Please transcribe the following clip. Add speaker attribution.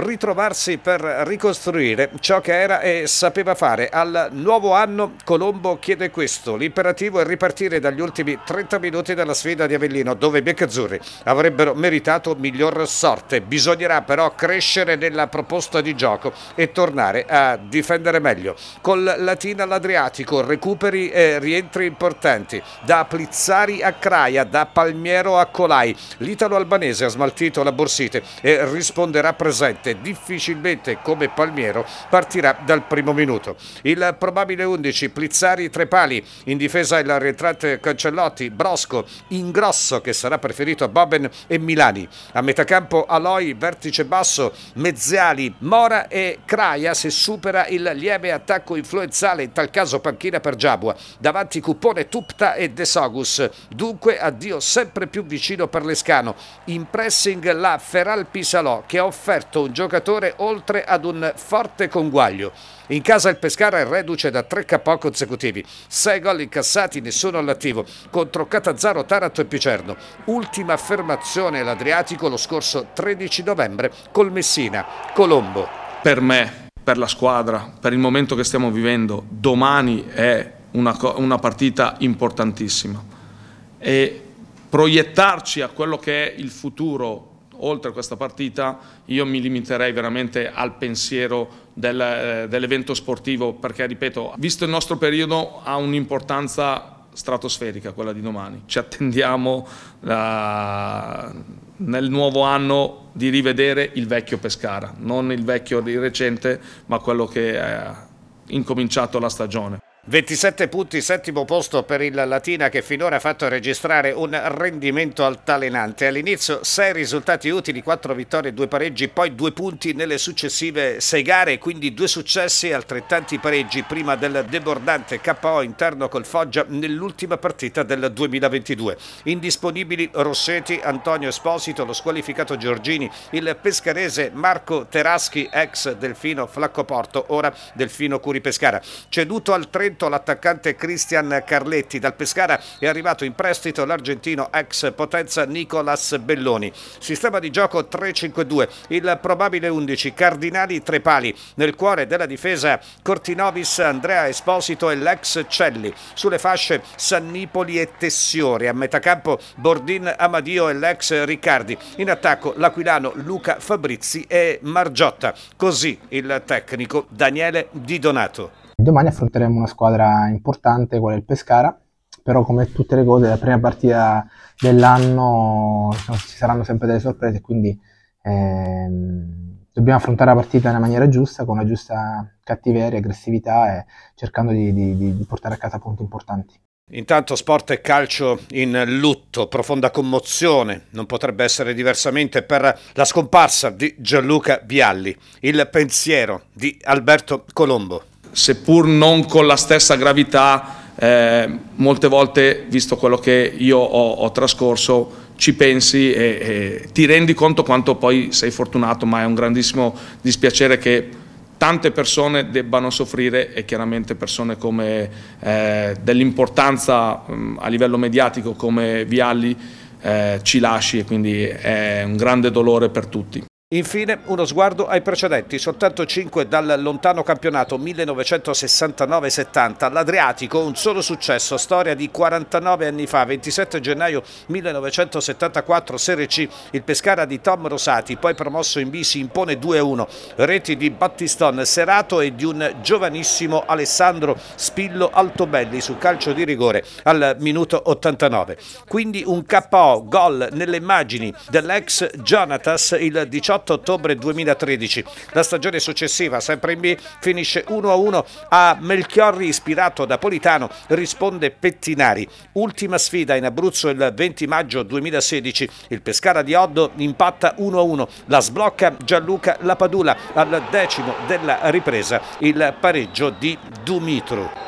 Speaker 1: ritrovarsi per ricostruire ciò che era e sapeva fare. Al nuovo anno Colombo chiede questo, l'imperativo è ripartire dagli ultimi 30 minuti della sfida di Avellino dove i Beccazzurri avrebbero meritato miglior sorte, bisognerà però crescere nella proposta di gioco e tornare a difendere meglio. Col Latina all'Adriatico recuperi e rientri importanti da Plizzari a Craia, da Palmiero a Colai, l'italo-albanese ha smaltito la Borsite e risponderà presente Cristante difficilmente come Palmiero partirà dal primo minuto. Il probabile 11 Plizzari Trepali, in difesa il rientrante Cancellotti, Brosco, Ingrosso che sarà preferito a Boben e Milani. A metà campo Aloi, vertice basso, Mezziali, Mora e Craia se supera il lieve attacco influenzale, in tal caso panchina per Giabua. Davanti Cupone, Tupta e De Sogus. Dunque addio sempre più vicino per Lescano. In pressing la Feral Pisalò che ha offerto un giocatore oltre ad un forte conguaglio. In casa il Pescara è reduce da tre KO consecutivi, sei gol incassati, nessuno all'attivo, contro Catazzaro, Taranto e Picerno. Ultima affermazione l'Adriatico lo scorso 13 novembre
Speaker 2: col Messina, Colombo. Per me, per la squadra, per il momento che stiamo vivendo, domani è una, una partita importantissima e proiettarci a quello che è il futuro oltre a questa partita io mi limiterei veramente al pensiero del, eh, dell'evento sportivo perché, ripeto, visto il nostro periodo ha un'importanza stratosferica quella di domani. Ci attendiamo la... nel nuovo anno di rivedere il vecchio Pescara, non il vecchio di recente, ma quello che ha incominciato la stagione. 27 punti, settimo posto per il Latina che finora ha fatto registrare
Speaker 1: un rendimento altalenante. All'inizio 6 risultati utili, 4 vittorie, 2 pareggi, poi 2 punti nelle successive 6 gare, quindi 2 successi e altrettanti pareggi prima del debordante KO interno col Foggia nell'ultima partita del 2022. Indisponibili Rossetti, Antonio Esposito, lo squalificato Giorgini, il pescarese Marco Teraschi, ex Delfino Flaccoporto, ora Delfino Curi Pescara. Ceduto al 13 Benevento l'attaccante Cristian Carletti. Dal Pescara è arrivato in prestito l'argentino ex potenza Nicolas Belloni. Sistema di gioco 3-5-2, il probabile 11 Cardinali tre pali. Nel cuore della difesa Cortinovis, Andrea Esposito e l'ex Celli. Sulle fasce Sannipoli e Tessiori. A metà campo Bordin Amadio e l'ex Riccardi. In attacco l'Aquilano Luca Fabrizi e Margiotta. Così il tecnico Daniele Di Donato
Speaker 2: domani affronteremo una squadra importante, qual è il Pescara, però come tutte le cose la prima partita dell'anno diciamo, ci saranno sempre delle sorprese, quindi ehm, dobbiamo affrontare la partita nella maniera giusta, con la giusta cattiveria, aggressività e cercando di, di, di portare a casa punti importanti.
Speaker 1: Intanto sport e calcio in lutto, profonda commozione, non potrebbe essere diversamente per la scomparsa di
Speaker 2: Gianluca Vialli, il pensiero di Alberto Colombo seppur non con la stessa gravità, eh, molte volte, visto quello che io ho, ho trascorso, ci pensi e, e, ti rendi conto quanto poi sei fortunato, ma è un grandissimo dispiacere che tante persone debbano soffrire e chiaramente persone come eh, dell'importanza mm, a livello mediatico come Vialli eh, ci lasci e quindi è un grande dolore per tutti. Infine
Speaker 1: uno sguardo ai precedenti, soltanto 5 dal lontano campionato 1969-70, l'Adriatico, un solo successo, storia di 49 anni fa, 27 gennaio 1974, Serie C, il Pescara di Tom Rosati, poi promosso in B, si impone 2-1, reti di Battiston, Serato e di un giovanissimo Alessandro Spillo Altobelli su calcio di rigore al minuto 89. Quindi un KO, gol nelle immagini dell'ex Jonatas il 18 8 ottobre 2013. La stagione successiva, sempre in B, finisce 1-1 a Melchiorri, ispirato da Politano, risponde Pettinari. Ultima sfida in Abruzzo il 20 maggio 2016. Il Pescara di Oddo impatta 1-1. La sblocca Gianluca Lapadula al decimo della ripresa. Il pareggio di Dumitru.